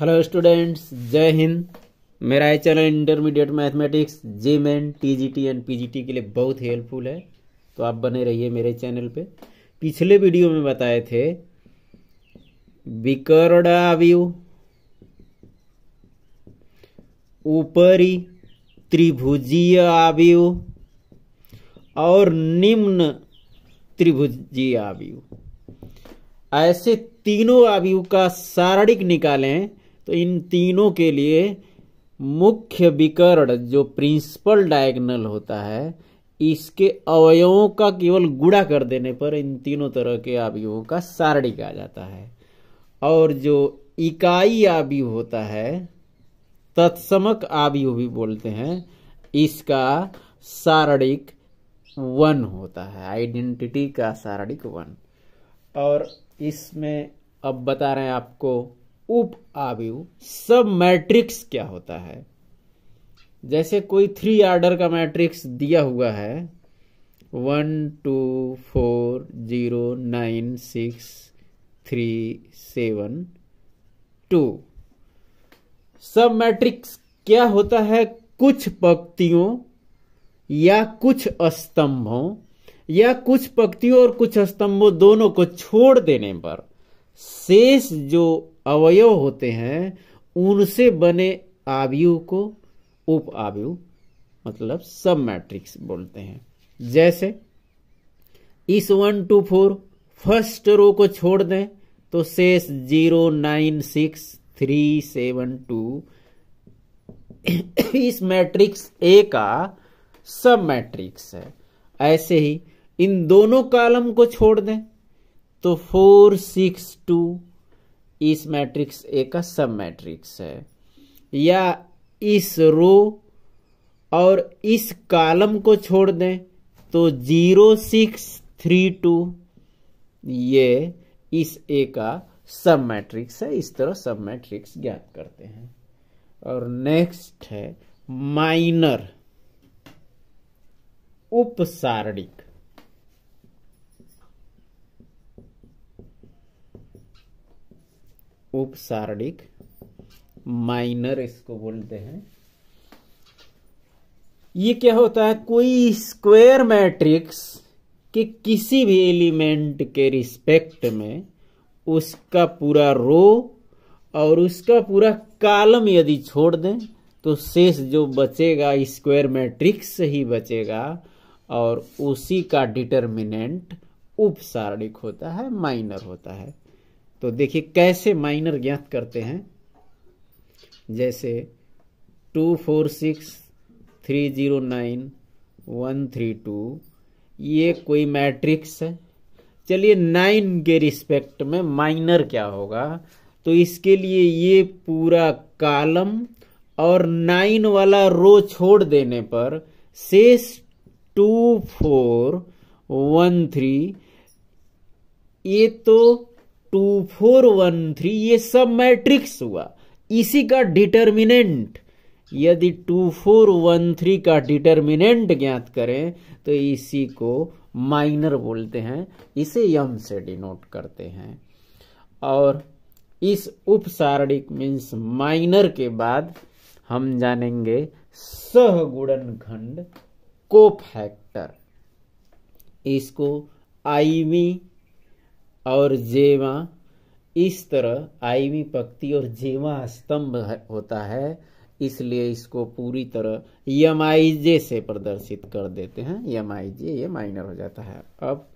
hello students जय हिंद मेरा ये channel intermediate mathematics JEE main T G T and P के लिए बहुत हेल्पफुल है तो आप बने रहिए मेरे चैनल पे पिछले वीडियो में बताए थे आवय ऊपरी त्रिभुजीय आवयु और निम्न त्रिभुजीय आवयु ऐसे तीनों आवयु का सारणिक निकालें तो इन तीनों के लिए मुख्य विकर्ण जो प्रिंसिपल डायगनल होता है इसके अवयवों का केवल गुड़ा कर देने पर इन तीनों तरह के आवयों का सारणिक आ जाता है और जो इकाई आवयु होता है तत्समक आवयु भी बोलते हैं इसका सारणिक वन होता है आइडेंटिटी का सारणिक वन और इसमें अब बता रहे हैं आपको उप आवयु सब मैट्रिक्स क्या होता है जैसे कोई थ्री आर्डर का मैट्रिक्स दिया हुआ है one two four zero nine six three seven two सब मैट्रिक्स क्या होता है कुछ पंक्तियों या कुछ स्तंभों या कुछ पंक्तियों और कुछ स्तंभों दोनों को छोड़ देने पर शेष जो अवयव होते हैं उनसे बने आवयु को उप आवयु मतलब सब मैट्रिक्स बोलते हैं जैसे इस one two four first row को छोड़ दें तो शेष zero nine six three seven two इस मैट्रिक्स ए का सब मैट्रिक्स है ऐसे ही इन दोनों कॉलम को छोड़ दें तो फोर सिक्स टू इस मैट्रिक्स ए का सब मैट्रिक्स है या इस रो और इस कॉलम को छोड़ दें तो जीरो सिक्स थ्री टू ये इस ए का सब मैट्रिक्स है इस तरह सब मैट्रिक्स ज्ञात करते हैं और नेक्स्ट है माइनर उपसारणिक उपसारणिक माइनर इसको बोलते हैं ये क्या होता है कोई स्क्वायर मैट्रिक्स के किसी भी एलिमेंट के रिस्पेक्ट में उसका पूरा रो और उसका पूरा कालम यदि छोड़ दें तो शेष जो बचेगा स्क्वायर मैट्रिक्स ही बचेगा और उसी का डिटर्मिनेंट उपसारणिक होता है माइनर होता है तो देखिए कैसे माइनर ज्ञात करते हैं जैसे two four six three zero nine one three two ये कोई मैट्रिक्स है चलिए नाइन के रिस्पेक्ट में माइनर क्या होगा तो इसके लिए ये पूरा कालम और नाइन वाला रो छोड़ देने पर शेष टू फोर वन थ्री ये तो टू फोर वन थ्री ये सब मैट्रिक्स हुआ इसी का डिटर्मिनेंट यदि टू फोर वन थ्री का डिटर्मिनेंट ज्ञात करें तो इसी को माइनर बोलते हैं इसे यम से डिनोट करते हैं और इस उपसारणिक मीन्स माइनर के बाद हम जानेंगे सहगुणन खंड को फैक्टर इसको आईवी और जेवा इस तरह आईवी पक्ति और जेवा स्तंभ होता है इसलिए इसको पूरी तरह यम आई जे से प्रदर्शित कर देते हैं यम आई जे ये माइनर हो जाता है अब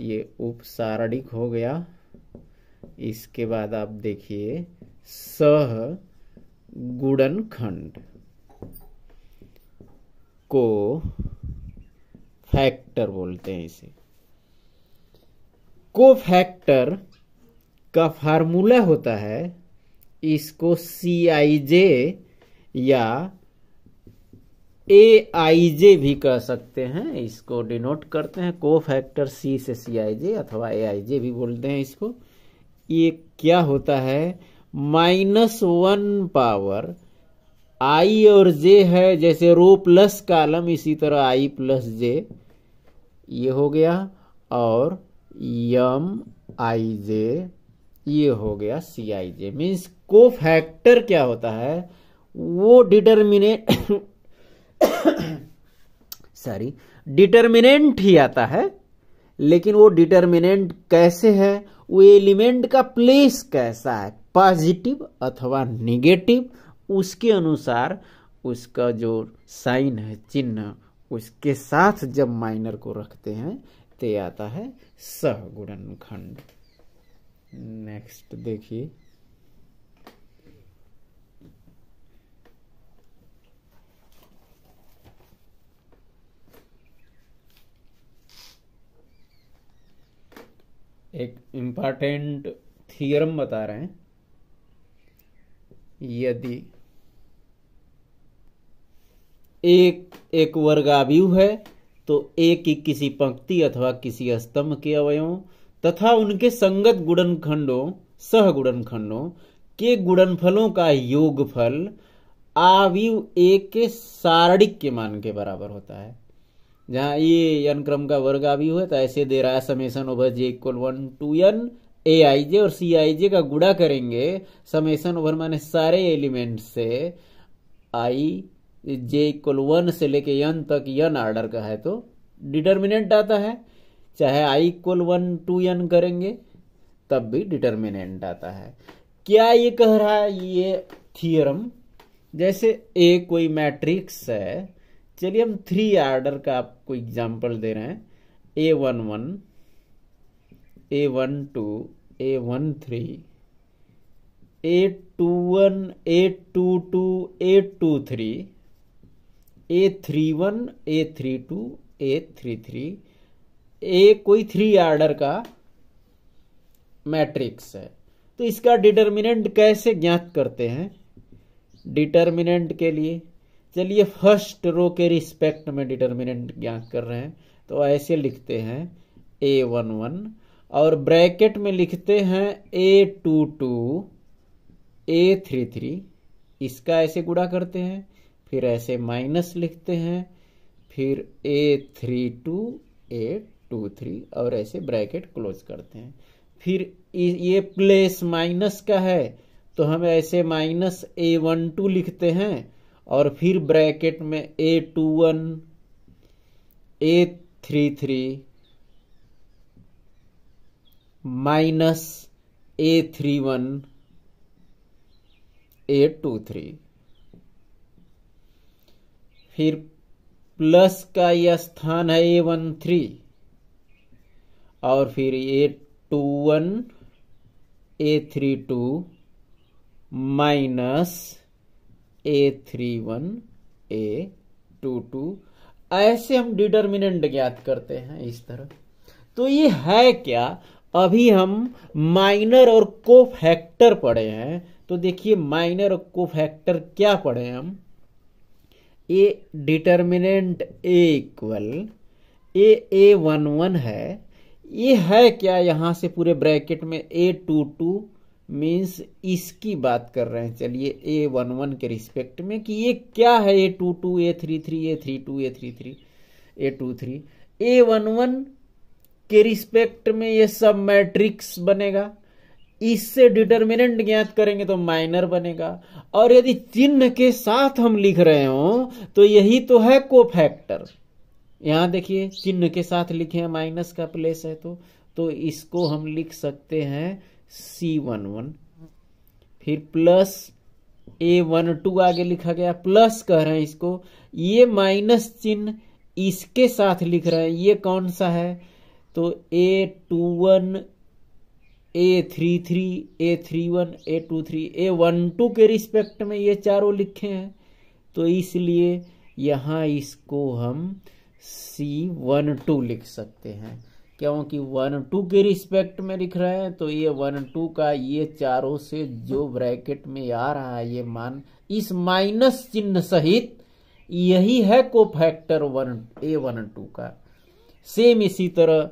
ये उपसारणिक हो गया इसके बाद आप देखिए सह गुड़न खंड को फैक्टर बोलते हैं इसे कोफैक्टर का फार्मूला होता है इसको सी आई जे या ए आई जे भी कह सकते हैं इसको डिनोट करते हैं को फैक्टर सी से सी आई जे अथवा ए आई जे भी बोलते हैं इसको ये क्या होता है माइनस वन पावर आई और जे है जैसे रो प्लस कालम इसी तरह आई प्लस जे ये हो गया और यम आई जे ये हो गया सी आई जे मीन्स को फैक्टर क्या होता है वो डिटर्मिनेट सॉरी डिटर्मिनेंट ही आता है लेकिन वो डिटर्मिनेंट कैसे है वो एलिमेंट का प्लेस कैसा है पॉजिटिव अथवा निगेटिव उसके अनुसार उसका जो साइन है चिन्ह उसके साथ जब माइनर को रखते हैं ते आता है सहगुणन खंड नेक्स्ट देखिए एक इंपॉर्टेंट थियरम बता रहे हैं यदि एक एक वर्ग आवयु है तो ए की किसी पंक्ति अथवा किसी स्तंभ के अवयवों तथा उनके संगत खंडो सह खंडो के गुणनफलों का फल आविव एक के सारणिक के मान के बराबर होता है जहां ये अनुक्रम क्रम का वर्ग आवी हुआ तो ऐसे दे रहा है summation over J equal one to N A I j और सी आई जे का गुड़ा करेंगे समेसन ओवर माने सारे एलिमेंट से आई जे इक्वल वन से लेके यन तक यन आर्डर का है तो डिटर्मिनेंट आता है चाहे i equal one to n करेंगे तब भी डिटर्मिनेंट आता है क्या ये कह रहा है ये थियरम जैसे ए कोई मैट्रिक्स है चलिए हम थ्री आर्डर का आपको एग्जाम्पल दे रहे हैं ए one one A one two A one three A two one A two two A two three A three one A three two A three three a कोई three order का matrix है तो इसका determinant कैसे ज्ञात करते हैं determinant के लिए चलिए फर्स्ट रो के रिस्पेक्ट में डिटर्मिनेंट ज्ञात कर रहे हैं तो ऐसे लिखते हैं ए वन वन और ब्रैकेट में लिखते हैं a two two A three three इसका ऐसे गुड़ा करते हैं फिर ऐसे माइनस लिखते हैं फिर a three two A two three और ऐसे ब्रैकेट क्लोज करते हैं फिर ये प्लेस माइनस का है तो हम ऐसे माइनस ए वन टू लिखते हैं और फिर ब्रैकेट में A two one A three three minus A three one A two three फिर प्लस का यह स्थान है ए वन थ्री और फिर A two one A three two minus A three one A two two ऐसे हम डिटर्मिनेंट ज्ञात करते हैं इस तरह तो ये है क्या अभी हम माइनर और कोफैक्टर पढ़े हैं तो देखिए माइनर और कोफैक्टर क्या पढ़े हम A determinant A equal A A one one है ये है क्या यहाँ से पूरे ब्रैकेट में ए टू टू मीन्स इसकी बात कर रहे हैं चलिए ए वन वन के रिस्पेक्ट में कि ये क्या है A two two A three three A three two A three three A two three A one one के रिस्पेक्ट में ये सब मैट्रिक्स बनेगा इससे डिटर्मिनेंट ज्ञात करेंगे तो माइनर बनेगा और यदि चिन्ह के साथ हम लिख रहे हो तो यही तो है को फैक्टर यहां देखिए चिन्ह के साथ लिखे हैं माइनस का प्लेस है तो तो इसको हम लिख सकते हैं सी वन वन फिर प्लस ए वन टू आगे लिखा गया प्लस कह रहे हैं इसको ये माइनस चिन्ह इसके साथ लिख रहे हैं ये कौन सा है तो A two one A three three A three one A two three A one two के रिस्पेक्ट में ये चारों लिखे हैं तो इसलिए यहाँ इसको हम सी वन टू लिख सकते हैं क्योंकि वन टू के रिस्पेक्ट में लिख रहे हैं तो ये वन टू का ये चारों से जो ब्रैकेट में आ रहा है ये मान इस माइनस चिन्ह सहित यही है को फैक्टर वन ए वन टू का सेम इसी तरह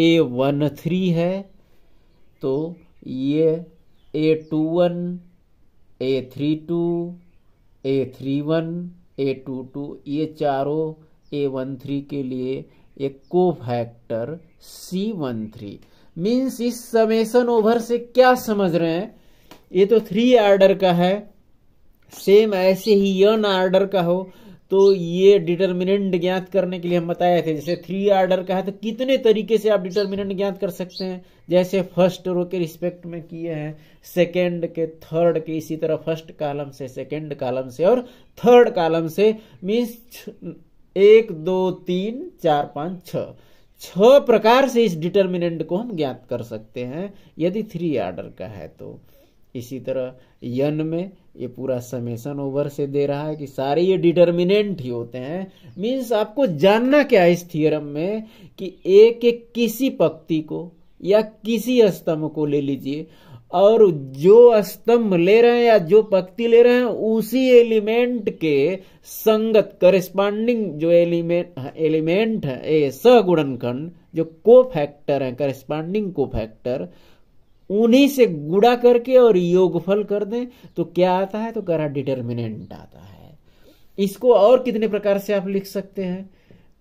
ए वन थ्री है तो ये A two one A three two A three one A two two ये चारों ए वन थ्री के लिए एक factor C one three means इस समेसन ओवर से क्या समझ रहे हैं ये तो थ्री आर्डर का है सेम ऐसे ही यन आर्डर का हो तो ये डिटर्मिनेंट ज्ञात करने के लिए हम बताए थे जैसे थ्री आर्डर का है तो कितने तरीके से आप डिटर्मिनेंट ज्ञात कर सकते हैं जैसे फर्स्ट रो के रिस्पेक्ट में किए हैं सेकेंड के थर्ड के इसी तरह फर्स्ट कॉलम से सेकेंड कॉलम से और थर्ड कॉलम से मीन्स एक दो तीन चार पाँच छ छह प्रकार से इस डिटर्मिनेंट को हम ज्ञात कर सकते हैं यदि थ्री आर्डर का है तो इसी तरह यन में ये पूरा समेसन ओवर से दे रहा है कि सारे ये डिटर्मिनेंट ही होते हैं मीन्स आपको जानना क्या है इस थियरम में कि एक एक किसी पक्ति को या किसी स्तंभ को ले लीजिए और जो स्तंभ ले रहे हैं या जो पक्ति ले रहे हैं उसी एलिमेंट के संगत करस्पांडिंग जो एलिमेंट एलिमेंट है सगुणन खंड जो को फैक्टर है करिस्पॉन्डिंग को फैक्टर उन्हीं से गुड़ा करके और योगफल कर दें तो क्या आता है तो कह रहा डिटर्मिनेंट आता है इसको और कितने प्रकार से आप लिख सकते हैं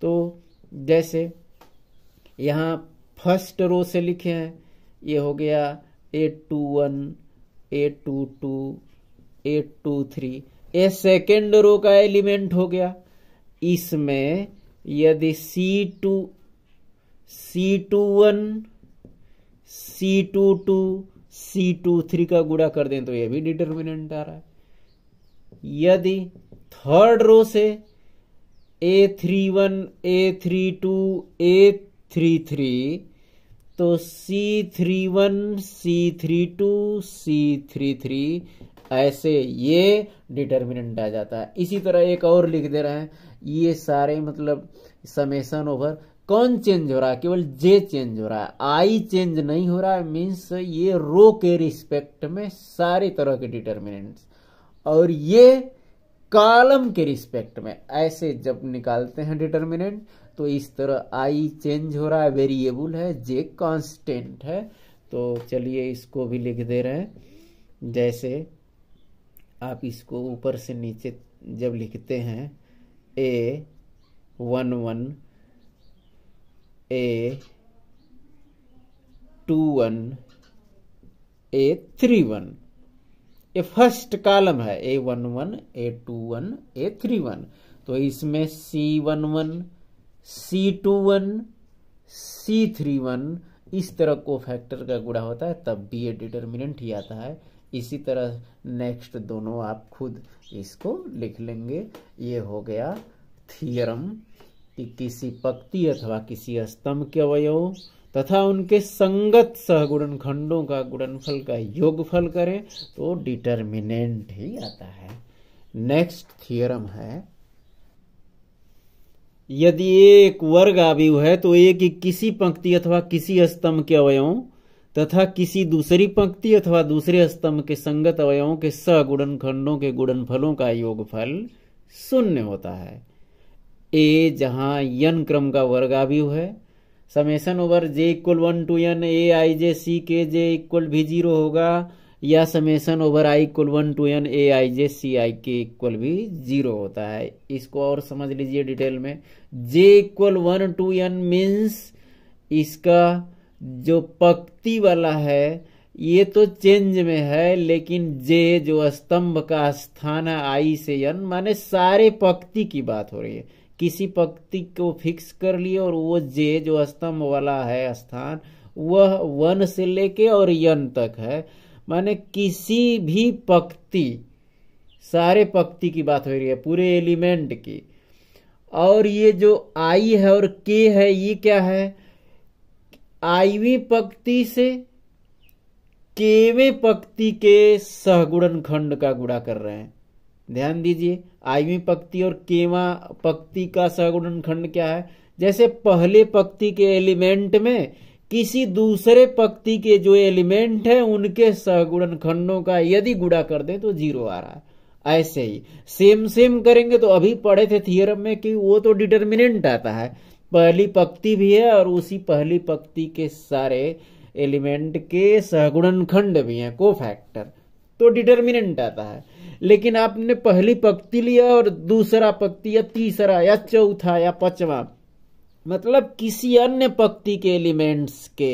तो जैसे यहां फर्स्ट रो से लिखे हैं ये हो गया A two one A two two A two three A second row का एलिमेंट हो गया इसमें यदि C two C two one C two two C two three का गुड़ा कर दें तो यह भी डिटर्मिनेंट आ रहा है यदि थर्ड रो से A three one A three two A three three तो C three one C three two C three three ऐसे ये डिटर्मिनेंट आ जाता है इसी तरह एक और लिख दे रहा है ये सारे मतलब समेसन ओवर कौन चेंज हो रहा है केवल जे चेंज हो रहा है आई चेंज नहीं हो रहा है मीन्स ये रो के रिस्पेक्ट में सारे तरह के डिटर्मिनेंट्स और ये कॉलम के रिस्पेक्ट में ऐसे जब निकालते हैं डिटर्मिनेंट तो इस तरह आई चेंज हो रहा है वेरिएबल है जे कांस्टेंट है तो चलिए इसको भी लिख दे रहे हैं जैसे आप इसको ऊपर से नीचे जब लिखते हैं ए वन वन ए टू वन ए थ्री वन ये फर्स्ट कॉलम है A one one A two one A three one तो इसमें C one one C two one C three one इस तरह को फैक्टर का गुड़ा होता है तब भी ये डिटर्मिनेंट ही आता है इसी तरह नेक्स्ट दोनों आप खुद इसको लिख लेंगे ये हो गया थियरम किसी पक्ति अथवा किसी स्तंभ के अवयव तथा उनके संगत सहगुणन खंडों का गुणनफल का योगफल करें तो डिटर्मिनेंट ही आता है नेक्स्ट थियरम है यदि एक वर्ग आव्यू है तो एक ही किसी पंक्ति अथवा किसी स्तंभ के अवयव तथा किसी दूसरी पंक्ति अथवा दूसरे स्तंभ के संगत अवयवों के सगुणन खंडों के गुणनफलों का योगफल शून्य होता है ए जहां यन क्रम का अभी है summation over J equal one to N A I J C K J equal भी जीरो होगा या summation over I equal one to N A I J C I K equal भी जीरो होता है इसको और समझ लीजिए डिटेल में J equal one to N means इसका जो पक्ति वाला है ये तो चेंज में है लेकिन जे जो स्तंभ का स्थान है आई से यन माने सारे पक्ति की बात हो रही है किसी पंक्ति को फिक्स कर लिए और वो जे जो स्तंभ वाला है स्थान वह वन से लेके और यन तक है माने किसी भी पक्ति सारे पक्ति की बात हो रही है पूरे एलिमेंट की और ये जो आई है और के है ये क्या है आईवी पक्ति से केवे पक्ति के सहगुणन खंड का गुड़ा कर रहे हैं ध्यान दीजिए आयवी पक्ति और केवा पक्ति का सगुणन खंड क्या है जैसे पहले पक्ति के एलिमेंट में किसी दूसरे पक्ति के जो एलिमेंट है उनके सहगुणन खंडों का यदि गुड़ा कर दें तो जीरो आ रहा है ऐसे ही सेम सेम करेंगे तो अभी पढ़े थे थियरम में कि वो तो डिटर्मिनेंट आता है पहली पक्ति भी है और उसी पहली पक्ति के सारे एलिमेंट के सहगुणन खंड भी है को फैक्टर तो डिटर्मिनेंट आता है लेकिन आपने पहली पक्ति लिया और दूसरा पक्ति या तीसरा या चौथा या पांचवा मतलब किसी अन्य पक्ति के एलिमेंट्स के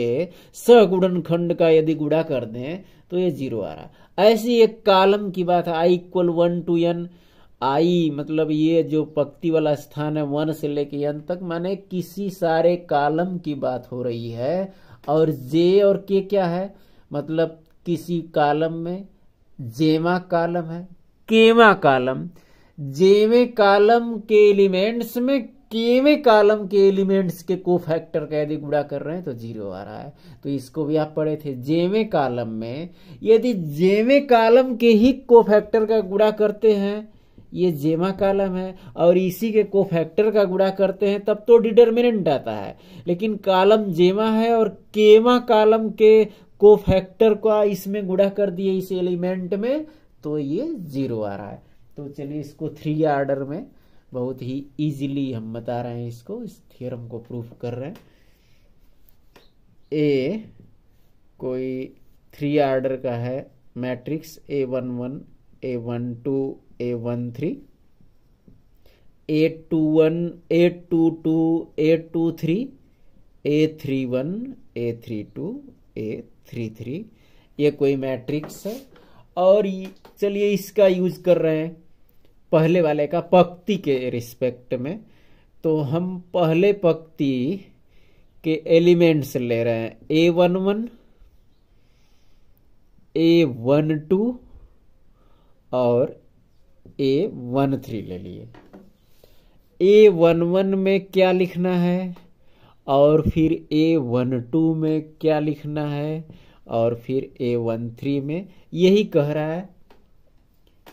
सगुणन खंड का यदि गुड़ा कर दें तो ये जीरो आ रहा ऐसी एक कालम की बात है I equal one to N I मतलब ये जो पक्ति वाला स्थान है वन से लेके एन तक माने किसी सारे कालम की बात हो रही है और जे और के क्या है मतलब किसी कालम में जेमा कालम है केवा कालम जेवे कालम के एलिमेंट्स में केवे कालम के एलिमेंट्स के को फैक्टर का यदि गुड़ा कर रहे हैं तो जीरो आ रहा है तो इसको भी आप पढ़े थे जेवे कालम में यदि जेवे कालम के ही को फैक्टर का गुड़ा करते हैं ये जेमा कालम है और इसी के को फैक्टर का गुड़ा करते हैं तब तो डिटर्मिनेंट आता है लेकिन कालम जेमा है और केमा कालम के को फैक्टर का इसमें गुड़ा कर दिए इस एलिमेंट में तो ये ज़ीरो आ रहा है तो चलिए इसको थ्री आर्डर में बहुत ही इजीली हम बता रहे हैं इसको इस थ्योरम को प्रूफ कर रहे हैं ए कोई थ्री आर्डर का है matrix A one one A one two A one three A two one A two two A two three A three one A three two A three three ये कोई matrix है और चलिए इसका use कर रहे हैं पहले वाले का पक्ति के रिस्पेक्ट में तो हम पहले पक्ति के एलिमेंट्स ले रहे हैं ए वन वन ए वन टू और ए वन थ्री ले लिए ए वन वन में क्या लिखना है और फिर ए वन टू में क्या लिखना है और फिर ए वन थ्री में यही कह रहा है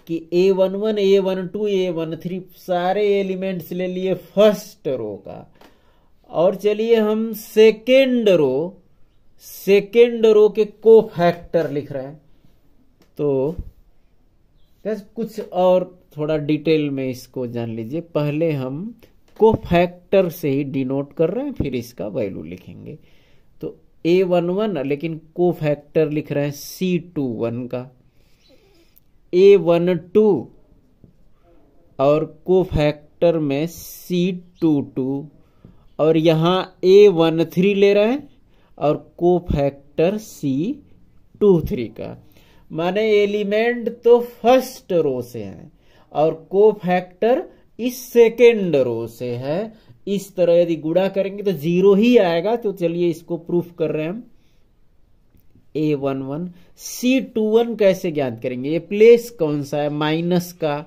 कि A one one A one two A one three सारे एलिमेंट्स ले लिए फर्स्ट रो का और चलिए हम सेकेंड रो सेकेंड रो के को फैक्टर लिख रहे हैं तो कुछ और थोड़ा डिटेल में इसको जान लीजिए पहले हम को फैक्टर से ही डिनोट कर रहे हैं फिर इसका वैल्यू लिखेंगे ए वन वन लेकिन को फैक्टर लिख रहे हैं सी टू वन का ए वन टू और को फैक्टर में सी टू टू और यहाँ ए वन थ्री ले रहे हैं और को फैक्टर सी टू थ्री का माने एलिमेंट तो फर्स्ट रो से है और को फैक्टर इस सेकेंड रो से है इस तरह यदि गुड़ा करेंगे तो जीरो ही आएगा तो चलिए इसको प्रूफ कर रहे हैं हम A one one C two one कैसे ज्ञात करेंगे ये प्लेस कौन सा है माइनस का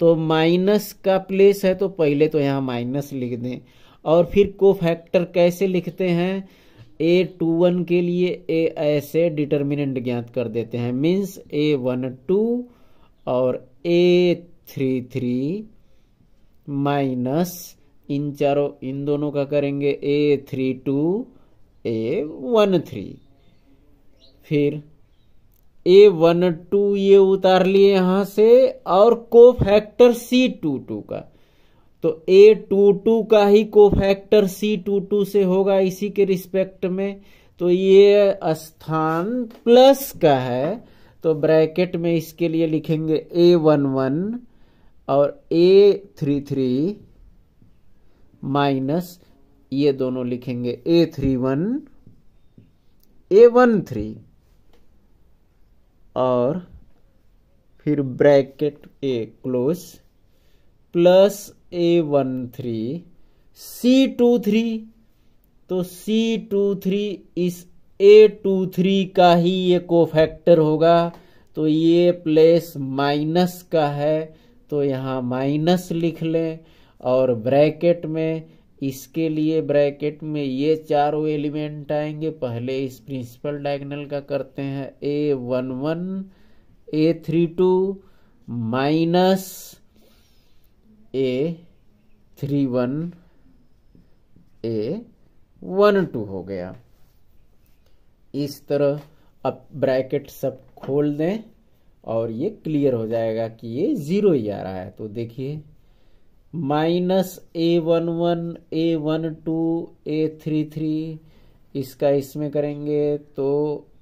तो माइनस का प्लेस है तो पहले तो यहां माइनस लिख दें और फिर को फैक्टर कैसे लिखते हैं ए टू वन के लिए ए ऐसे डिटर्मिनेंट ज्ञात कर देते हैं मीन्स ए वन टू और ए थ्री थ्री माइनस इन चारों इन दोनों का करेंगे A three two A one three फिर ए वन टू ये उतार लिए यहां से और को फैक्टर सी टू टू का तो ए टू टू का ही को फैक्टर सी टू टू से होगा इसी के रिस्पेक्ट में तो ये स्थान प्लस का है तो ब्रैकेट में इसके लिए लिखेंगे ए वन वन और ए थ्री थ्री माइनस ये दोनों लिखेंगे A three one A one three और फिर bracket A close plus A one three C two three तो सी टू थ्री इस ए टू थ्री का ही ये कोफैक्टर होगा तो ये प्लेस माइनस का है तो यहां माइनस लिख लें और ब्रैकेट में इसके लिए ब्रैकेट में ये चारों एलिमेंट आएंगे पहले इस प्रिंसिपल डायगनल का करते हैं ए one one A three two minus A three one A one two हो गया इस तरह अब ब्रैकेट सब खोल दें और ये क्लियर हो जाएगा कि ये ज़ीरो ही आ रहा है तो देखिए minus A one one A one two A three three इसका इसमें करेंगे तो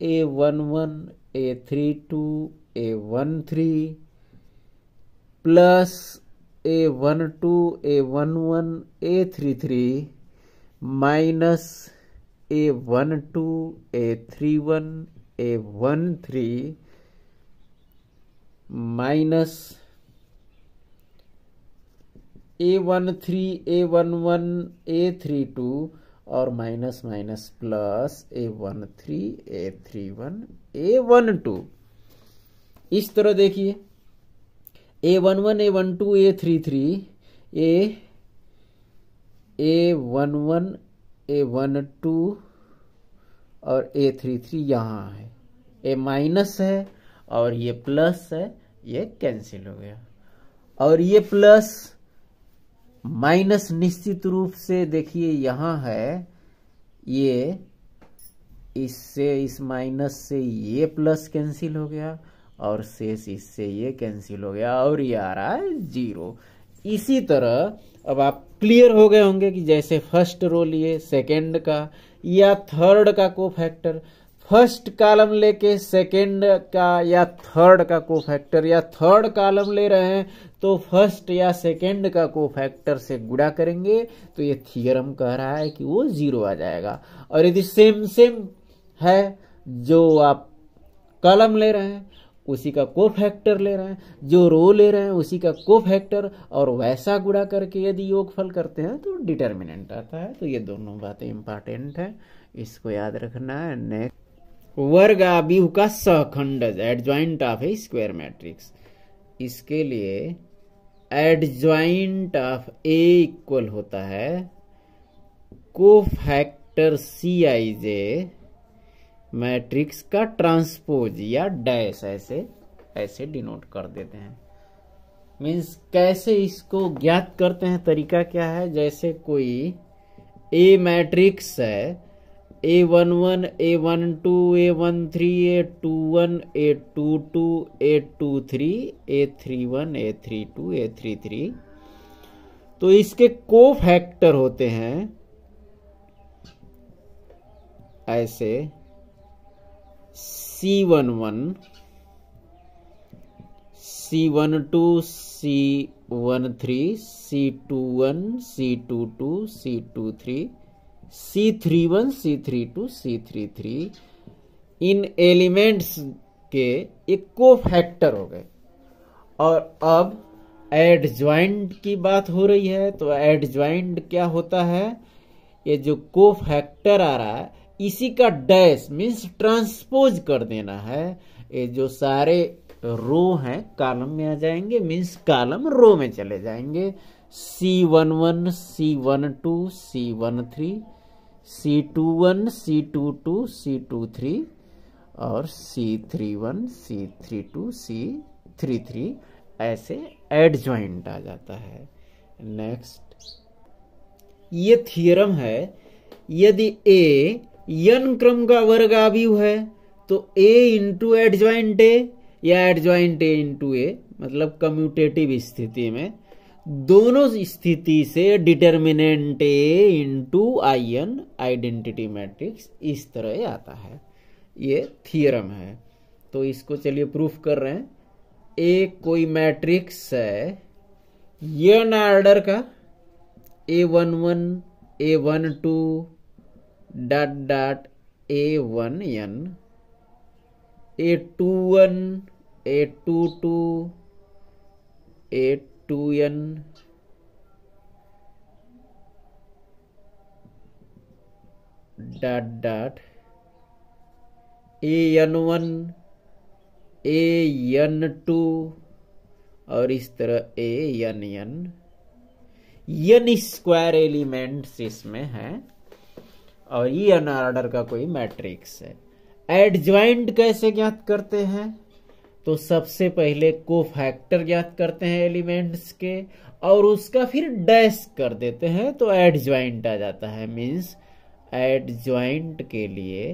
A one one A three two A one three plus A one two A one one A three three minus A one two A three one A one three minus A one three A one one A three two और minus minus plus A one three A three one A one two इस तरह देखिए A one one A one two A three three A A one one A one two और A three three यहाँ है ए minus है और ये plus है ये कैंसिल हो गया और ये प्लस माइनस निश्चित रूप से देखिए यहां है ये इससे इस माइनस से ये प्लस कैंसिल हो गया और शेष इससे ये कैंसिल हो गया और ये आ रहा है जीरो इसी तरह अब आप क्लियर हो गए होंगे कि जैसे फर्स्ट रो लिए सेकेंड का या थर्ड का को फैक्टर फर्स्ट कॉलम लेके सेकेंड का या थर्ड का को फैक्टर या थर्ड कॉलम ले रहे हैं तो फर्स्ट या सेकेंड का को फैक्टर से गुड़ा करेंगे तो ये थियरम कह रहा है कि वो जीरो आ जाएगा और यदि सेम सेम है जो आप कॉलम ले रहे हैं उसी का को फैक्टर ले रहे हैं जो रो ले रहे हैं उसी का को फैक्टर और वैसा गुड़ा करके यदि योगफल करते हैं तो डिटर्मिनेंट आता है तो ये दोनों बातें इंपॉर्टेंट हैं इसको याद रखना है नेक्स्ट वर्ग आव्यूह का सहखंडज adjoint of a square matrix इसके लिए एडज्वाइंट ऑफ ए इक्वल होता है cofactor C I J matrix का ट्रांसपोज या डैश ऐसे ऐसे डिनोट कर देते हैं मीन्स कैसे इसको ज्ञात करते हैं तरीका क्या है जैसे कोई ए मैट्रिक्स है A one one A one two A one three A two one A two two A two three A three one A three two A three three तो इसके को फैक्टर होते हैं ऐसे C one one C one two C one three C two one C two two C two three C three one C three two C three three इन elements के एक को factor हो गए और अब एड ज्वाइंट की बात हो रही है तो एड ज्वाइंट क्या होता है ये जो को फैक्टर आ रहा है इसी का डैश मीन्स ट्रांसपोज कर देना है ये जो सारे रो हैं कॉलम में आ जाएंगे मीन्स कॉलम रो में चले जाएंगे C one one C one two C one three C two one C two two C two three और C three one C three two C three three ऐसे adjoint आ जाता है next ये theorem है यदि ए यन क्रम का वर्ग आव्यू है तो A into adjoint A या adjoint A into A मतलब कम्यूटेटिव स्थिति में दोनों स्थिति से determinant A into I N identity matrix इस तरह आता है ये थियरम है तो इसको चलिए प्रूफ कर रहे हैं ए कोई मैट्रिक्स है ये आर्डर का A one one A one two dot dot A one N A two one A two two A two N dot dot A N one A N two और इस तरह A N N N square elements इसमें हैं और ये unordered का कोई matrix है एडजॉइंट कैसे ज्ञात करते हैं तो सबसे पहले को फैक्टर ज्ञात करते हैं एलिमेंट्स के और उसका फिर डैश कर देते हैं तो एड ज्वाइंट आ जाता है मीन्स एड ज्वाइंट के लिए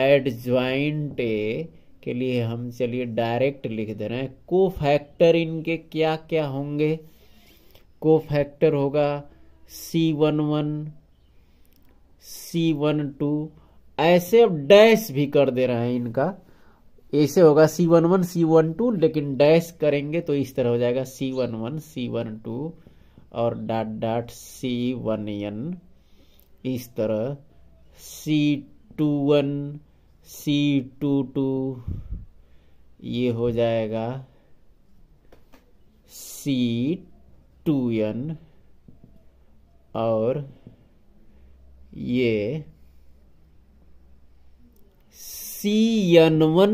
एड ज्वाइंट ए के लिए हम चलिए डायरेक्ट लिख दे रहे हैं को फैक्टर इनके क्या क्या होंगे को फैक्टर होगा C one one C one two ऐसे अब डैश भी कर दे रहे हैं इनका ऐसे होगा C one one C one two लेकिन डैश करेंगे तो इस तरह हो जाएगा C one one C one two और dot dot C one N इस तरह C two one C two two ये हो जाएगा सी टू एन और ये C N one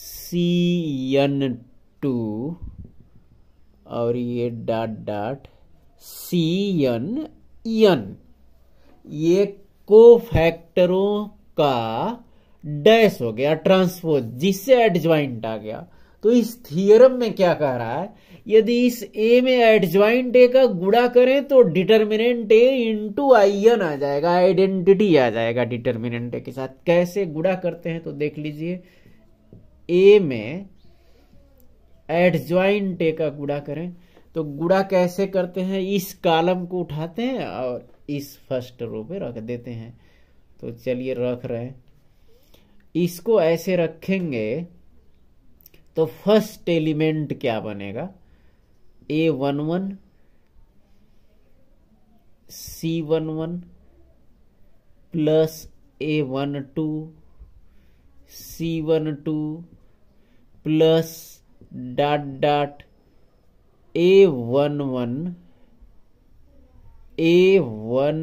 C N two और ये dot dot C N N ये को फैक्टरों का डैश हो गया ट्रांसपोज जिससे एडजॉइंट आ गया तो इस थियोरम में क्या कह रहा है यदि इस ए में एडज्वाइंट ए का गुड़ा करें तो determinant A into I N आ जाएगा आइडेंटिटी आ जाएगा डिटर्मिनेंट ए के साथ कैसे गुड़ा करते हैं तो देख लीजिए ए में एडज्वाइंट ए का गुड़ा करें तो गुड़ा कैसे करते हैं इस कालम को उठाते हैं और इस फर्स्ट रो पे रख देते हैं तो चलिए रख रहे हैं इसको ऐसे रखेंगे तो फर्स्ट एलिमेंट क्या बनेगा A one one C one one plus A one two C one two plus dot dot A one one A one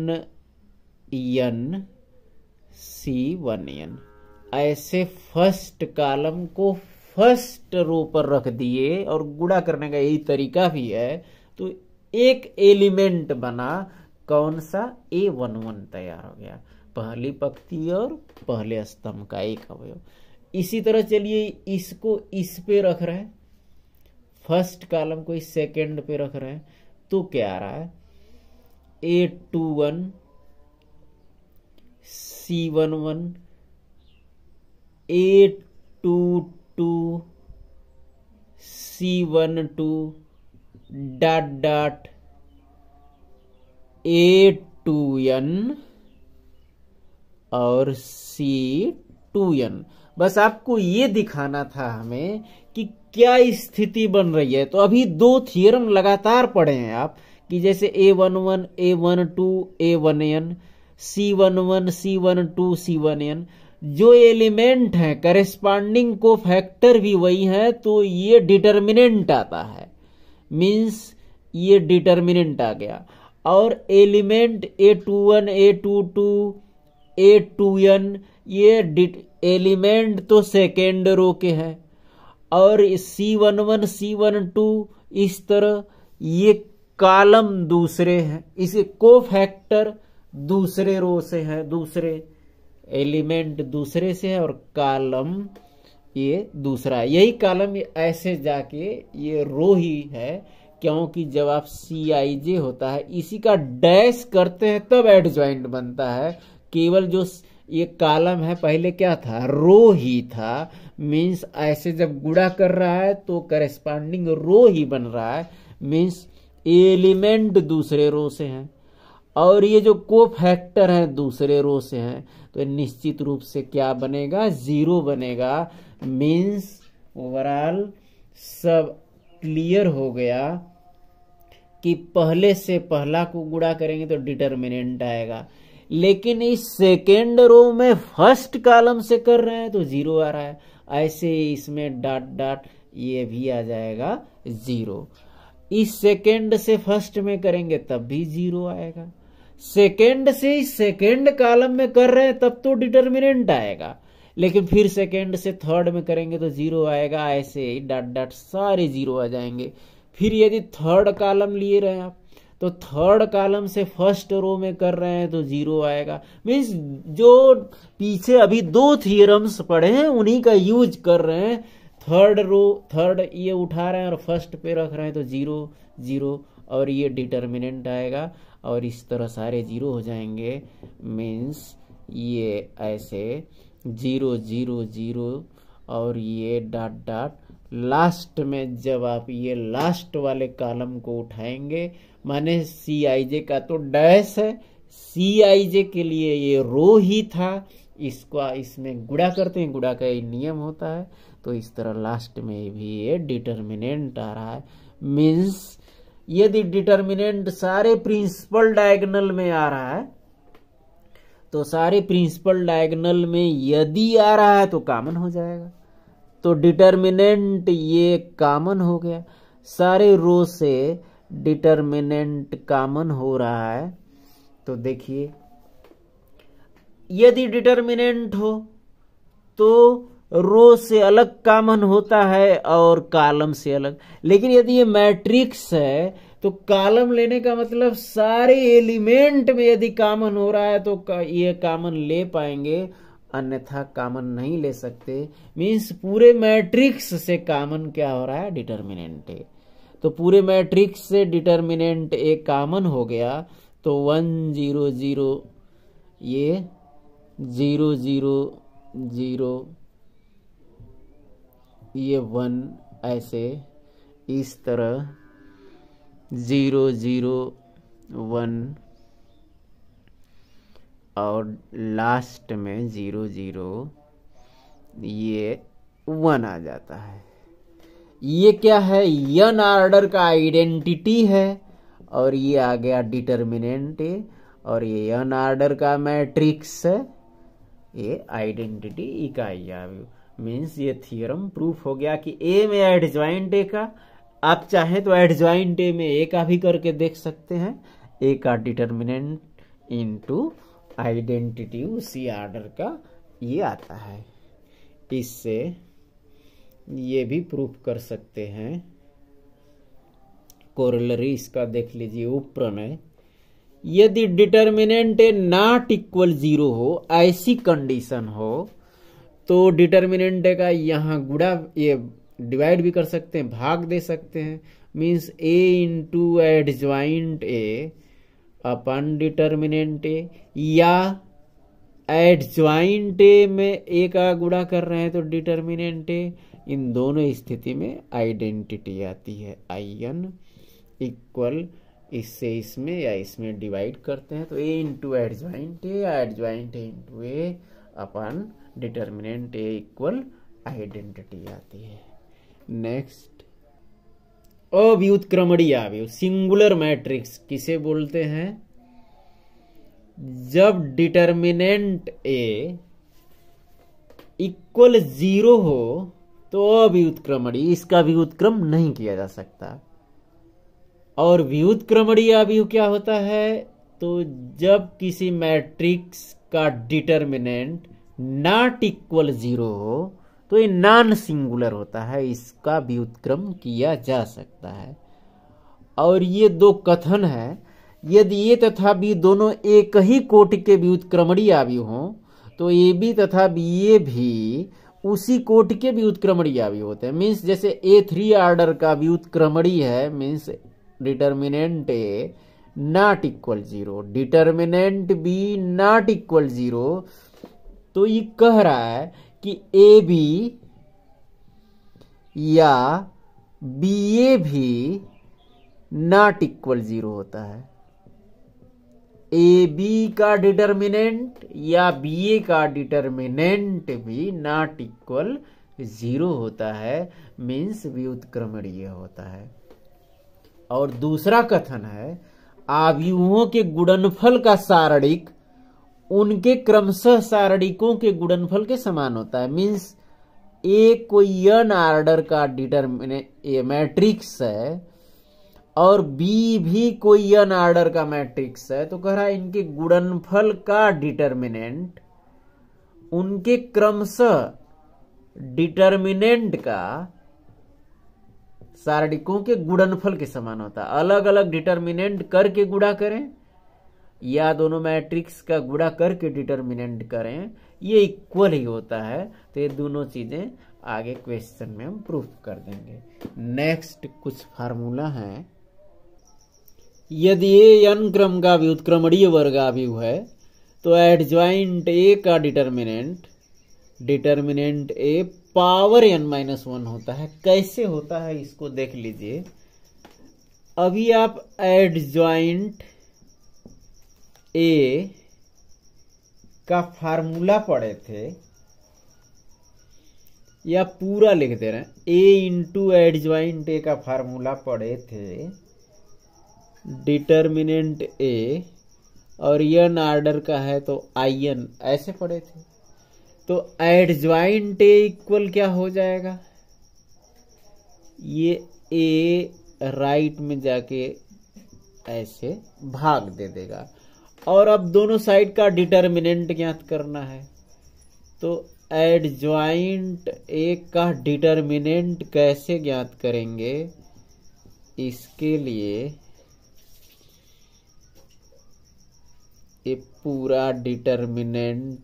N C one N ऐसे फर्स्ट कॉलम को फर्स्ट रो पर रख दिए और गुड़ा करने का यही तरीका भी है तो एक एलिमेंट बना कौन सा ए वन वन तैयार हो गया पहली पक्ति और पहले स्तंभ का एक अवयव इसी तरह चलिए इसको इस पे रख रहे हैं फर्स्ट कॉलम को इस सेकेंड पे रख रहे हैं तो क्या आ रहा है A two one C one one A two two C one two dot dot A two N और सी टू एन बस आपको ये दिखाना था हमें कि क्या स्थिति बन रही है तो अभी दो थियरम लगातार पढ़े हैं आप कि जैसे A one one A one two A one N C one one C one two C one N जो एलिमेंट है करेस्पॉन्डिंग को फैक्टर भी वही है तो ये डिटर्मिनेंट आता है मीन्स ये डिटर्मिनेंट आ गया और element A two one A two two A two N ये एलिमेंट तो सेकेंड रो के है और C one one C one two इस तरह ये कालम दूसरे हैं इसे को फैक्टर दूसरे रो से है दूसरे एलिमेंट दूसरे से है और कालम ये दूसरा है यही कालम ऐसे जाके ये रो ही है क्योंकि जब आप सी आई जे होता है इसी का डैश करते हैं तब एड ज्वाइंट बनता है केवल जो ये कालम है पहले क्या था रो ही था मीन्स ऐसे जब गुड़ा कर रहा है तो करेस्पॉन्डिंग रो ही बन रहा है मीन्स एलिमेंट दूसरे रो से हैं और ये जो को फैक्टर हैं दूसरे रो से हैं तो निश्चित रूप से क्या बनेगा ज़ीरो बनेगा मीन्स ओवरऑल सब क्लियर हो गया कि पहले से पहला को गुड़ा करेंगे तो डिटर्मिनेंट आएगा लेकिन इस सेकेंड रो में फर्स्ट कॉलम से कर रहे हैं तो जीरो आ रहा है ऐसे इसमें डॉट डॉट ये भी आ जाएगा जीरो इस सेकेंड से फर्स्ट में करेंगे तब भी जीरो आएगा सेकेंड से सेकेंड कॉलम में कर रहे हैं तब तो डिटर्मिनेंट आएगा लेकिन फिर सेकेंड से थर्ड में करेंगे तो जीरो आएगा ऐसे ही डॉट डॉट सारे जीरो आ जाएंगे फिर यदि थर्ड कॉलम लिए रहे आप तो थर्ड कॉलम से फर्स्ट रो में कर रहे हैं तो जीरो आएगा मीन्स जो पीछे अभी दो थियरम्स पढ़े हैं उन्हीं का यूज कर रहे हैं थर्ड रो थर्ड ये उठा रहे हैं और फर्स्ट पे रख रहे हैं तो जीरो जीरो और ये डिटर्मिनेंट आएगा और इस तरह सारे जीरो हो जाएंगे मीन्स ये ऐसे जीरो जीरो जीरो और ये डॉट डॉट लास्ट में जब आप ये लास्ट वाले कॉलम को उठाएंगे माने सी आई जे का तो डैश है सी आई जे के लिए ये रो ही था इसको इसमें गुड़ा करते हैं गुड़ा का ये नियम होता है तो इस तरह लास्ट में भी ये डिटर्मिनेंट आ रहा है मीन्स यदि डिटर्मिनेंट सारे प्रिंसिपल डायगनल में आ रहा है तो सारे प्रिंसिपल डायगनल में यदि आ रहा है तो कॉमन हो जाएगा तो डिटर्मिनेंट ये कॉमन हो गया सारे रो से डिटर्मिनेंट कॉमन हो रहा है तो देखिए यदि डिटर्मिनेंट हो तो रो से अलग कामन होता है और कालम से अलग लेकिन यदि ये मैट्रिक्स है तो कालम लेने का मतलब सारे एलिमेंट में यदि कामन हो रहा है तो ये कामन ले पाएंगे अन्यथा कामन नहीं ले सकते मीन्स पूरे मैट्रिक्स से कामन क्या हो रहा है डिटर्मिनेंट है तो पूरे मैट्रिक्स से डिटर्मिनेंट एक कामन हो गया तो वन जीरो जीरो ये जीरो जीरो जीरो ये वन ऐसे इस तरह ज़ीरो ज़ीरो वन और लास्ट में ज़ीरो ज़ीरो ये वन आ जाता है ये क्या है यन ऑर्डर का आइडेंटिटी है और ये आ गया डिटर्मिनेंट और ये यन ऑर्डर का मैट्रिक्स है ये आइडेंटिटी इकाई मीन्स ये थियोरम प्रूफ हो गया कि ए में एडज्वाइंट ए का आप चाहे तो एडज्वाइंट ए में ए का भी करके देख सकते हैं ए का डिटर्मिनेंट इनटू आइडेंटिटी उसी आर्डर का ये आता है इससे ये भी प्रूफ कर सकते हैं कोरलरी इसका देख लीजिए उपप्रमेय यदि determinant A not equal zero हो ऐसी कंडीशन हो तो डिटर्मिनेंट का यहाँ गुड़ा ये डिवाइड भी कर सकते हैं भाग दे सकते हैं means A into adjoint A upon determinant A या ज्वाइंट ए में ए का गुड़ा कर रहे हैं तो डिटर्मिनेंट ए इन दोनों स्थिति में आइडेंटिटी आती है आई एन इक्वल इससे इसमें या इसमें डिवाइड करते हैं तो A into joint A joint A into A upon determinant A equal identity आती है नेक्स्ट अव्युतक्रमणीय अवयव सिंगुलर मैट्रिक्स किसे बोलते हैं जब डिटर्मिनेंट ए इक्वल जीरो हो तो अव्युतक्रमणीय इसका व्युत्क्रम नहीं किया जा सकता और व्युतक्रमणीय अवयव क्या होता है तो जब किसी मैट्रिक्स का डिटर्मिनेंट नॉट इक्वल जीरो हो तो ये नॉन सिंगुलर होता है इसका व्युत्क्रम किया जा सकता है और ये दो कथन है यदि ये तथा बी दोनों एक ही कोटि के व्युत्क्रमणी आवयु हो तो ए बी तथा बी ए भी उसी कोटि के व्युत्क्रमणी आवयु होते हैं मीन्स जैसे ए थ्री ऑर्डर का व्युत्क्रमणी है means determinant A not equal zero determinant B not equal zero तो ये कह रहा है कि ए बी या बी ए भी नॉट इक्वल जीरो होता है ए बी का डिटर्मिनेंट या बी ए का डिटर्मिनेंट भी नॉट इक्वल जीरो होता है मीन्स यह होता है और दूसरा कथन है आवयुओं के गुणनफल का सारणिक उनके क्रमशः सारणिकों के गुणनफल के समान होता है मीन्स ए कोई यन आर्डर का डिटर्मिने मैट्रिक्स है और बी भी कोई यन आर्डर का मैट्रिक्स है तो कह रहा है इनके गुणनफल का डिटर्मिनेंट उनके क्रमशः डिटर्मिनेंट का सारणिकों के गुणनफल के समान होता है अलग अलग डिटर्मिनेंट करके गुड़ा करें या दोनों मैट्रिक्स का गुड़ा करके डिटर्मिनेंट करें ये इक्वल ही होता है तो ये दोनों चीज़ें आगे क्वेश्चन में हम प्रूफ कर देंगे नेक्स्ट कुछ फार्मूला है यदि ए एन क्रम का भी उत्क्रमणीय वर्ग आव्यू है तो एडज्वाइंट ए का determinant determinant A power n minus one होता है कैसे होता है इसको देख लीजिए अभी आप एडज्वाइंट ए का फार्मूला पढ़े थे या पूरा लिख दे रहे हैं ए इंटू एडजॉइंट ए का फार्मूला पढ़े थे डिटर्मिनेंट ए और यन आर्डर का है तो आई एन ऐसे पढ़े थे तो एडज्वाइंट ए इक्वल क्या हो जाएगा ये ए राइट में जाके ऐसे भाग दे देगा और अब दोनों साइड का डिटर्मिनेंट ज्ञात करना है तो एडज्वाइंट ए का डिटर्मिनेंट कैसे ज्ञात करेंगे इसके लिए ये पूरा डिटर्मिनेंट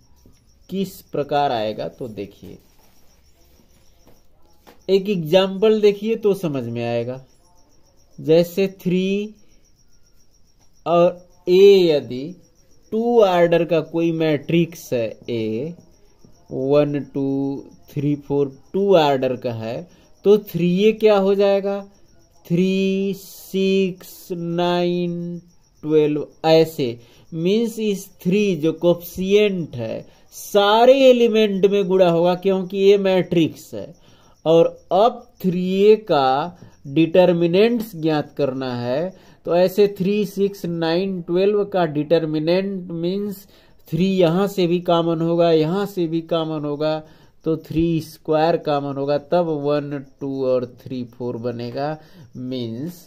किस प्रकार आएगा तो देखिए एक एग्जाम्पल देखिए तो समझ में आएगा जैसे थ्री और ए यदि टू ऑर्डर का कोई मैट्रिक्स है A one two three four two order का है तो थ्री ए क्या हो जाएगा थ्री सिक्स नाइन ट्वेल्व ऐसे मीन्स इस थ्री जो कोप्सियंट है सारे एलिमेंट में गुड़ा होगा क्योंकि ये मैट्रिक्स है और अब थ्री ए का डिटर्मिनेंट्स ज्ञात करना है तो ऐसे थ्री सिक्स नाइन ट्वेल्व का डिटर्मिनेंट मीन्स थ्री यहां से भी कॉमन होगा यहां से भी कॉमन होगा तो थ्री स्क्वायर कॉमन होगा तब वन टू और थ्री फोर बनेगा मीन्स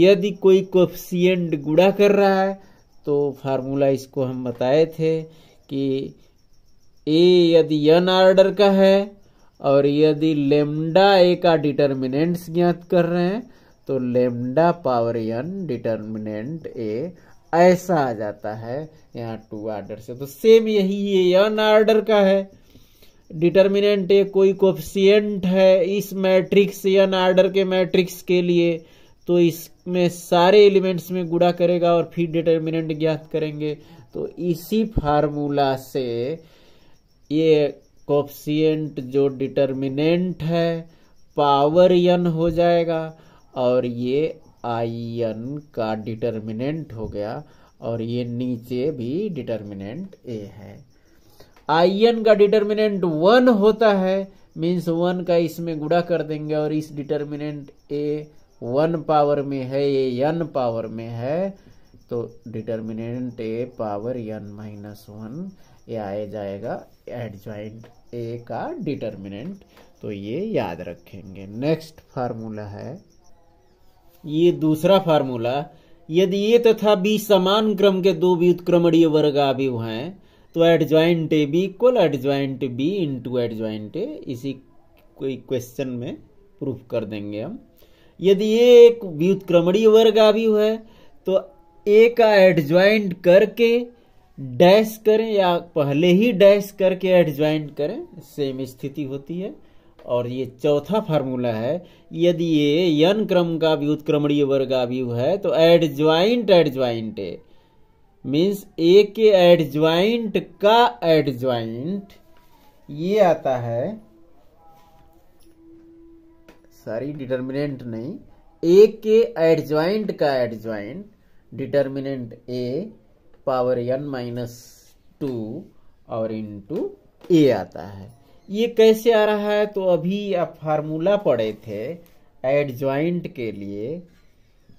यदि कोई कोफिशियंट गुड़ा कर रहा है तो फार्मूला इसको हम बताए थे कि ए यदि एन आर्डर का है और यदि लेमडा ए का डिटर्मिनेंट्स ज्ञात कर रहे हैं तो lambda power n determinant A ऐसा आ जाता है यहाँ टू आर्डर से तो सेम यही ये एन आर्डर का है डिटर्मिनेंट ए कोई कोफिशियंट है इस मैट्रिक्स एन आर्डर के मैट्रिक्स के लिए तो इसमें सारे एलिमेंट्स में गुड़ा करेगा और फिर डिटर्मिनेंट ज्ञात करेंगे तो इसी फार्मूला से ये कोफिशियंट जो डिटर्मिनेंट है पावर एन हो जाएगा और ये आयन का डिटर्मिनेंट हो गया और ये नीचे भी डिटर्मिनेंट ए है आयन का डिटर्मिनेंट वन होता है मीन्स वन का इसमें गुड़ा कर देंगे और इस डिटर्मिनेंट ए वन पावर में है ये यन पावर में है तो determinant A power n minus one ये आया जाएगा एड ज्वाइंट ए का डिटर्मिनेंट तो ये याद रखेंगे नेक्स्ट फार्मूला है ये दूसरा फार्मूला यदि ये तथा बी समान क्रम के दो व्युत्क्रमणीय वर्ग आव्यू हैं तो joint A B equal adjoint B into joint A इसी कोई क्वेश्चन में प्रूफ कर देंगे हम यदि ये एक व्युत्क्रमणीय वर्ग हुआ है तो ए का ज्वाइंट करके डैश करें या पहले ही डैश करके ज्वाइंट करें सेम स्थिति होती है और ये चौथा फार्मूला है यदि ये यन क्रम का व्युत्क्रमणीय वर्ग आवयु है तो एड ज्वाइंट मीन्स ए के ज्वाइंट का ज्वाइंट ये आता है सॉरी डिटर्मिनेंट नहीं ए के एड ज्वाइंट का adjoint determinant A power n minus two और टू ए आता है ये कैसे आ रहा है तो अभी आप फार्मूला पढ़े थे एड ज्वाइंट के लिए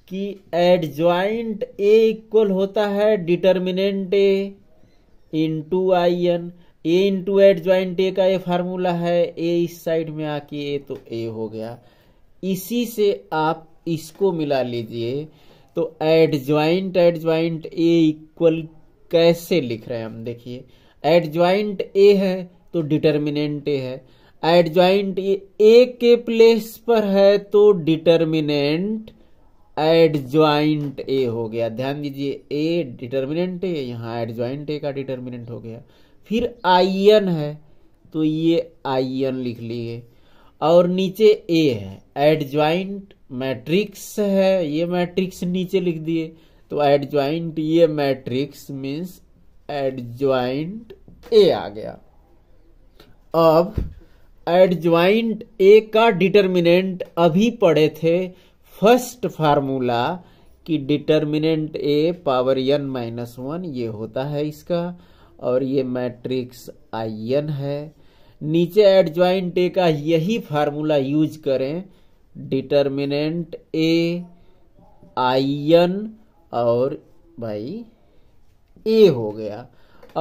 कि एड ज्वाइंट ए इक्वल होता है determinant A into I n A into adjoint A का ये फार्मूला है ए इस साइड में आके ए तो ए हो गया इसी से आप इसको मिला लीजिए तो adjoint adjoint A equal कैसे लिख रहे हैं हम देखिए एड ज्वाइंट ए है तो डिटर्मिनेंट ए है एडज्वाइंट ए के प्लेस पर है तो डिटर्मिनेंट एडज्वाइंट ए हो गया ध्यान दीजिए ए डिटर्मिनेंट ए यहाँ एडज्वाइंट ए का डिटर्मिनेंट हो गया फिर आईएन है तो ये आईएन लिख लिए और नीचे ए है एडज्वाइंट मैट्रिक्स है ये मैट्रिक्स नीचे लिख दिए तो एडज्वाइंट ये मैट्रिक्स मीन्स एडज्वाइंट ए आ गया अब एडज्वाइंट ए का डिटर्मिनेंट अभी पढ़े थे फर्स्ट फार्मूला कि determinant A power n minus one ये होता है इसका और ये मैट्रिक्स आई एन है नीचे एडज्वाइंट ए का यही फार्मूला यूज करें डिटर्मिनेंट ए आई एन और भाई ए हो गया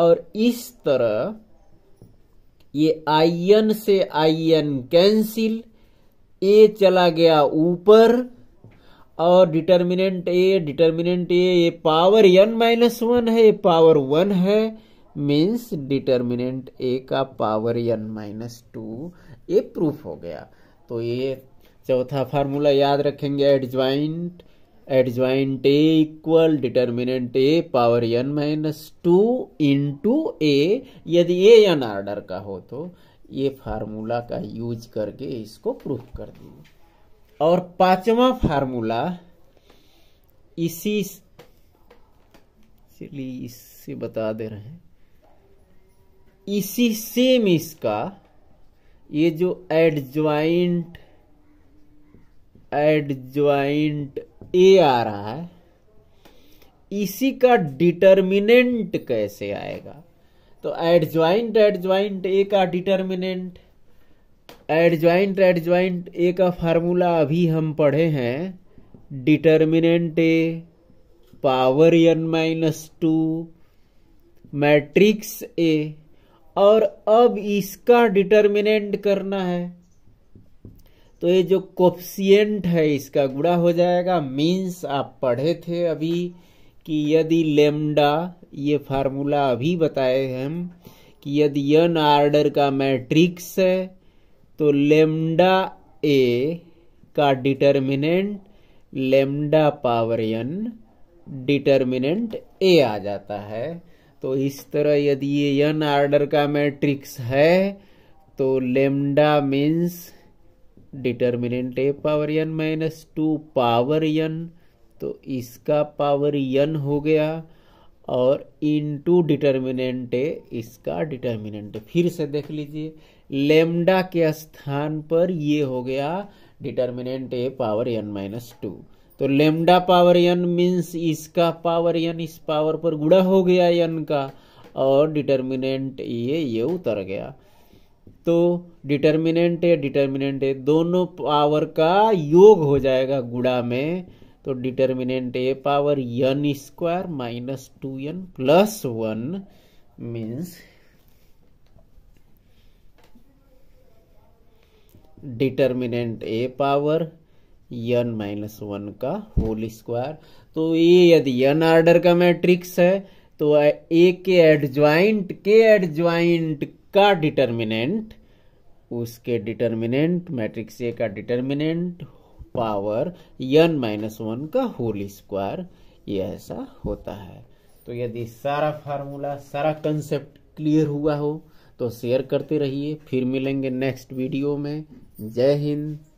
और इस तरह ये आयन से आयन कैंसिल ए चला गया ऊपर और डिटर्मिनेंट ए डिटर्मिनेंट ए ये पावर एन माइनस वन है ये पावर वन है मीन्स डिटर्मिनेंट ए का पावर एन माइनस टू ये प्रूफ हो गया तो ये चौथा फार्मूला याद रखेंगे adjoint adjoint A equal determinant A power n minus two into A यदि ए एन आर्डर का हो तो ये फार्मूला का यूज करके इसको प्रूफ कर दीजिए और पांचवा फार्मूला इसी चलिए इससे बता दे रहे हैं इसी सेम इसका ये जो एडजॉइंट एडज्वाइंट ए आ रहा है इसी का डिटर्मिनेंट कैसे आएगा तो एडज्वाइंट एडज्वाइंट ए का डिटर्मिनेंट एडज्वाइंट एडज्वाइंट ए का फार्मूला अभी हम पढ़े हैं determinant A power n minus two matrix A और अब इसका डिटर्मिनेंट करना है तो ये जो कोफिशियंट है इसका गुड़ा हो जाएगा मीन्स आप पढ़े थे अभी कि यदि लेमडा ये फार्मूला अभी बताए हम कि यदि यन आर्डर का मैट्रिक्स है तो लेमडा ए का determinant lambda power n determinant A आ जाता है तो इस तरह यदि ये यन आर्डर का मैट्रिक्स है तो lambda means determinant A power n minus two power n तो इसका पावर एन हो गया और इनटू डिटर्मिनेंट ए इसका डिटर्मिनेंट फिर से देख लीजिए लेमडा के स्थान पर ये हो गया determinant A power n minus two तो लेमडा पावर एन मीन्स इसका पावर एन इस पावर पर गुड़ा हो गया एन का और डिटर्मिनेंट ये ये उतर गया तो डिटर्मिनेंट या डिटर्मिनेंट ए दोनों पावर का योग हो जाएगा गुड़ा में तो determinant A power n square minus two n plus one means determinant A power n minus one का होल स्क्वायर तो ये यदि यन आर्डर का मैट्रिक्स है तो ए के एडज्वाइंट के एडज्वाइंट का डिटर्मिनेंट उसके डिटर्मिनेंट मैट्रिक्स ए का determinant power n minus one का होल स्क्वायर ये ऐसा होता है तो यदि सारा फार्मूला सारा कंसेप्ट क्लियर हुआ हो तो शेयर करते रहिए फिर मिलेंगे नेक्स्ट वीडियो में जय हिंद